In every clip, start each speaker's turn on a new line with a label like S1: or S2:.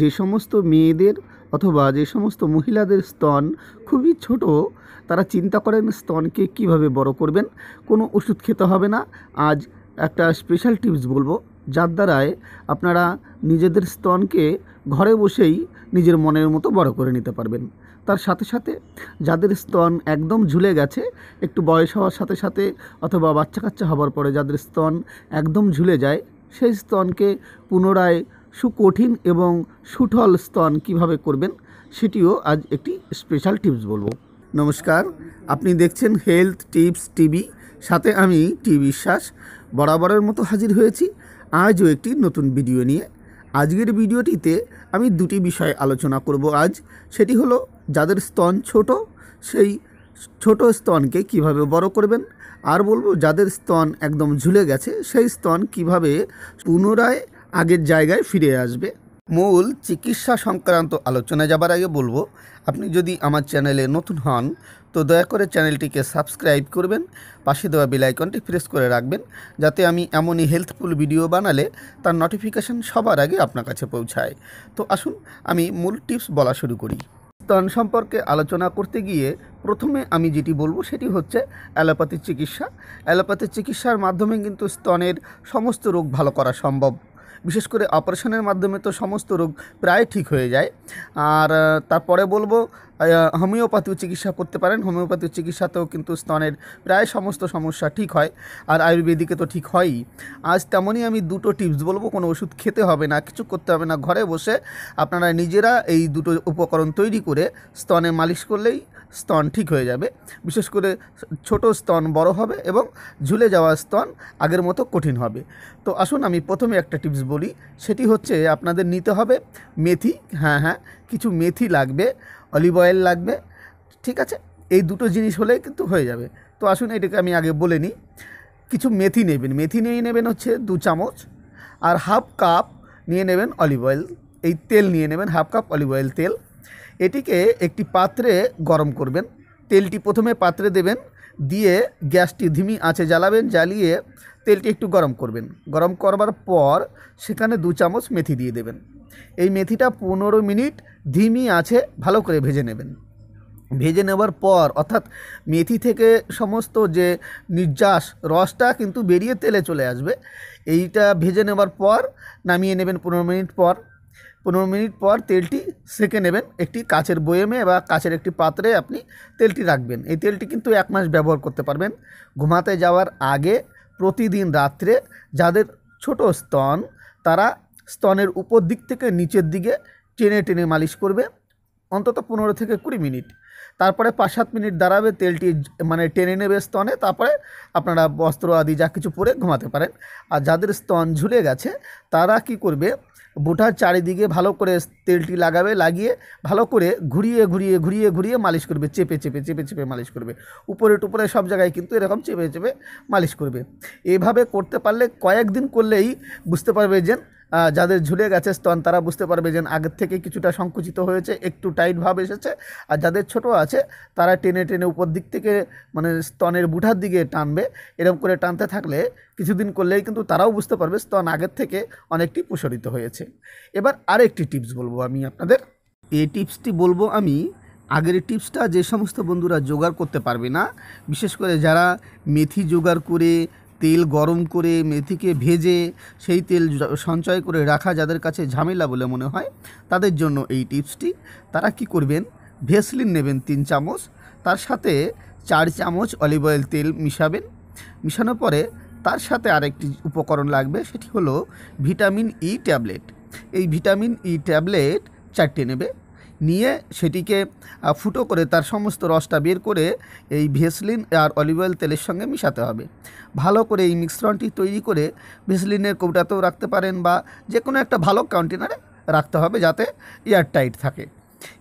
S1: যে সমস্ত মেয়েদের অথবা যে সমস্ত মহিলাদের স্তন খুবই ছোট তারা চিন্তা করেন স্তনকে কিভাবে বড় করবেন কোনো ওষুধ খেতে হবে না আজ একটা স্পেশাল টিপস বলবো যার দ্বারায় আপনারা নিজেদের স্তনকে ঘরে বসেই নিজের মনের মতো বড় করে নিতে পারবেন তার সাথে সাথে যাদের স্তন একদম ঝুলে গেছে একটু বয়স হওয়ার সাথে সাথে অথবা বাচ্চা কাচ্চা হওয়ার পরে যাদের স্তন একদম ঝুলে যায় সেই স্তনকে পুনরায় সুকঠিন এবং সুঠল স্তন কিভাবে করবেন সেটিও আজ একটি স্পেশাল টিপস বলবো নমস্কার আপনি দেখছেন হেলথ টিপস টিভি সাথে আমি টি বিশ্বাস বরাবরের মতো হাজির হয়েছি আজও একটি নতুন ভিডিও নিয়ে আজকের ভিডিওটিতে আমি দুটি বিষয় আলোচনা করব আজ সেটি হলো যাদের স্তন ছোট সেই ছোট স্তনকে কিভাবে বড় করবেন আর বলবো যাদের স্তন একদম ঝুলে গেছে সেই স্তন কিভাবে পুনরায় আগের জায়গায় ফিরে আসবে মূল চিকিৎসা সংক্রান্ত আলোচনা যাবার আগে বলবো আপনি যদি আমার চ্যানেলে নতুন হন তো দয়া করে চ্যানেলটিকে সাবস্ক্রাইব করবেন পাশে দেওয়া বেলাইকনটি প্রেস করে রাখবেন যাতে আমি এমনই হেলথফুল ভিডিও বানালে তার নোটিফিকেশান সবার আগে আপনার কাছে পৌঁছায় তো আসুন আমি মূল টিপস বলা শুরু করি স্তন সম্পর্কে আলোচনা করতে গিয়ে প্রথমে আমি যেটি বলবো সেটি হচ্ছে অ্যালোপ্যাথির চিকিৎসা অ্যালোপ্যাথির চিকিৎসার মাধ্যমে কিন্তু স্তনের সমস্ত রোগ ভালো করা সম্ভব বিশেষ করে অপারেশনের মাধ্যমে তো সমস্ত রোগ প্রায় ঠিক হয়ে যায় আর তারপরে বলবো হোমিওপ্যাথি চিকিৎসা করতে পারেন হোমিওপ্যাথি চিকিৎসাতেও কিন্তু স্তনের প্রায় সমস্ত সমস্যা ঠিক হয় আর আয়ুর্বেদিকে তো ঠিক হয়ই আজ তেমনই আমি দুটো টিপস বলবো কোনো ওষুধ খেতে হবে না কিছু করতে হবে না ঘরে বসে আপনারা নিজেরা এই দুটো উপকরণ তৈরি করে স্তনে মালিশ করলেই স্তন ঠিক হয়ে যাবে বিশেষ করে ছোট স্তন বড় হবে এবং ঝুলে যাওয়া স্তন আগের মতো কঠিন হবে তো আসুন আমি প্রথমে একটা টিপস বলি সেটি হচ্ছে আপনাদের নিতে হবে মেথি হ্যাঁ হ্যাঁ কিছু মেথি লাগবে অলিভ অয়েল লাগবে ঠিক আছে এই দুটো জিনিস হলে কিন্তু হয়ে যাবে তো আসুন এটাকে আমি আগে বলে নিই কিছু মেথি নেবেন মেথি নিয়ে নেবেন হচ্ছে দু চামচ আর হাফ কাপ নিয়ে নেবেন অলিভ অয়েল এই তেল নিয়ে নেবেন হাফ কাপ অলিভ অয়েল তেল এটিকে একটি পাত্রে গরম করবেন তেলটি প্রথমে পাত্রে দেবেন দিয়ে গ্যাসটি ধিমি আঁচে জ্বালাবেন জ্বালিয়ে তেলটি একটু গরম করবেন গরম করবার পর সেখানে দু চামচ মেথি দিয়ে দেবেন এই মেথিটা পনেরো মিনিট ধিমি আছে ভালো করে ভেজে নেবেন ভেজে নেওয়ার পর অর্থাৎ মেথি থেকে সমস্ত যে নির্যাস রসটা কিন্তু বেরিয়ে তেলে চলে আসবে এইটা ভেজে নেওয়ার পর নামিয়ে নেবেন পনেরো মিনিট পর পনেরো মিনিট পর তেলটি সেঁকে নেবেন একটি কাচের বয়েমে বা কাচের একটি পাত্রে আপনি তেলটি রাখবেন এই তেলটি কিন্তু এক মাস ব্যবহার করতে পারবেন ঘুমাতে যাওয়ার আগে প্রতিদিন রাত্রে যাদের ছোট স্তন তারা স্তনের উপর দিক থেকে নিচের দিকে টেনে টেনে মালিশ করবে অন্তত পনেরো থেকে কুড়ি মিনিট তারপরে পাঁচ সাত মিনিট দাঁড়াবে তেলটি মানে টেনে নেবে স্তনে তারপরে আপনারা বস্ত্র আদি যা কিছু পরে ঘুমাতে পারেন আর যাদের স্তন ঝুলে গেছে তারা কি করবে বুটার চারিদিকে ভালো করে তেলটি লাগাবে লাগিয়ে ভালো করে ঘুরিয়ে ঘুরিয়ে ঘুরিয়ে ঘুরিয়ে মালিশ করবে চেপে চেপে চেপে চেপে মালিশ করবে উপরে টুপরে সব জায়গায় কিন্তু এরকম চেপে চেপে মালিশ করবে এভাবে করতে পারলে কয়েকদিন করলেই বুঝতে পারবে যে যাদের ঝুলে গেছে স্তন তারা বুঝতে পারবে যে আগের থেকে কিছুটা সংকুচিত হয়েছে একটু টাইট ভাব এসেছে আর যাদের ছোট আছে তারা টেনে টেনে উপর দিক থেকে মানে স্তনের বুঠার দিকে টানবে এরকম করে টানতে থাকলে কিছুদিন করলেই কিন্তু তারাও বুঝতে পারবে স্তন আগের থেকে অনেকটি প্রসারিত হয়েছে এবার আরেকটি টিপস বলবো আমি আপনাদের এই টিপসটি বলবো আমি আগের টিপসটা যে সমস্ত বন্ধুরা জোগাড় করতে পারবে না বিশেষ করে যারা মেথি জোগাড় করে তেল গরম করে মেথিকে ভেজে সেই তেল সঞ্চয় করে রাখা যাদের কাছে ঝামেলা বলে মনে হয় তাদের জন্য এই টিপসটি তারা কি করবেন ভেসলিন নেবেন তিন চামচ তার সাথে চার চামচ অলিভ অয়েল তেল মিশাবেন মিশানোর পরে তার সাথে আরেকটি উপকরণ লাগবে সেটি হলো ভিটামিন ই ট্যাবলেট এই ভিটামিন ই ট্যাবলেট চারটে নেবে নিয়ে সেটিকে ফুটো করে তার সমস্ত রসটা বের করে এই ভেসলিন আর অলিভ অয়েল তেলের সঙ্গে মিশাতে হবে ভালো করে এই মিশ্রণটি তৈরি করে ভেসলিনের কৌটাতেও রাখতে পারেন বা যে কোনো একটা ভালো কন্টেনারে রাখতে হবে যাতে এয়ারটাইট থাকে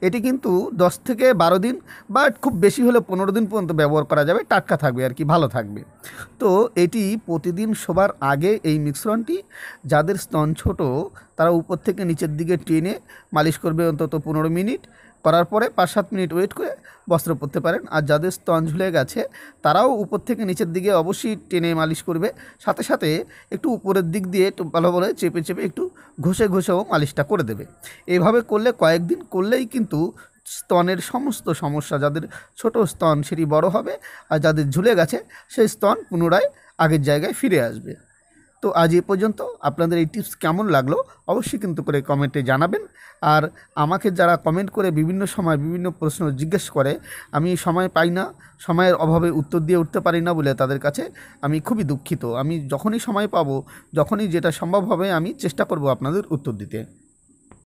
S1: এটি কিন্তু 10 থেকে বারো দিন বা খুব বেশি হলে পনেরো দিন পর্যন্ত ব্যবহার করা যাবে টাটকা থাকবে আর কি ভালো থাকবে তো এটি প্রতিদিন সবার আগে এই মিশ্রণটি যাদের স্তন ছোট তারা উপর থেকে নিচের দিকে টেনে মালিশ করবে অন্তত পনেরো মিনিট করার পরে পাঁচ সাত মিনিট ওয়েট করে বস্ত্র পরতে পারেন আর যাদের স্তন ঝুলে গেছে তারাও উপর থেকে নিচের দিকে অবশ্যই টেনে মালিশ করবে সাথে সাথে একটু উপরের দিক দিয়ে একটু ভালো ভালো চেপে চেপে একটু ঘষে ঘষেও মালিশটা করে দেবে এভাবে করলে কয়েকদিন করলেই কিন্তু স্তনের সমস্ত সমস্যা যাদের ছোট স্তন সেটি বড় হবে আর যাদের ঝুলে গেছে সেই স্তন পুনরায় আগের জায়গায় ফিরে আসবে তো আজ এ পর্যন্ত আপনাদের এই টিপস কেমন লাগলো অবশ্যই কিন্তু করে কমেন্টে জানাবেন আর আমাকে যারা কমেন্ট করে বিভিন্ন সময় বিভিন্ন প্রশ্ন জিজ্ঞেস করে আমি সময় পাই না সময়ের অভাবে উত্তর দিয়ে উঠতে পারি না বলে তাদের কাছে আমি খুবই দুঃখিত আমি যখনই সময় পাবো যখনই যেটা সম্ভব হবে আমি চেষ্টা করব আপনাদের উত্তর দিতে